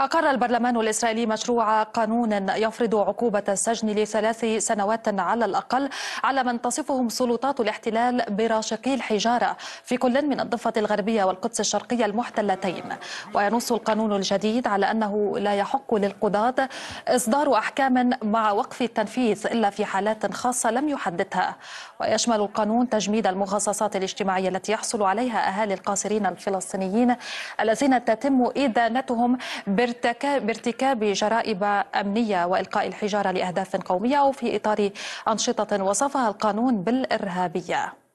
أقر البرلمان الإسرائيلي مشروع قانون يفرض عقوبة السجن لثلاث سنوات على الأقل على من تصفهم سلطات الاحتلال براشقي الحجارة في كل من الضفة الغربية والقدس الشرقية المحتلتين وينص القانون الجديد على أنه لا يحق للقضاة إصدار أحكام مع وقف التنفيذ إلا في حالات خاصة لم يحددها ويشمل القانون تجميد المخصصات الاجتماعية التي يحصل عليها أهالي القاصرين الفلسطينيين الذين تتم إدانتهم بارتكاب جرائب أمنية وإلقاء الحجارة لأهداف قومية وفي إطار أنشطة وصفها القانون بالإرهابية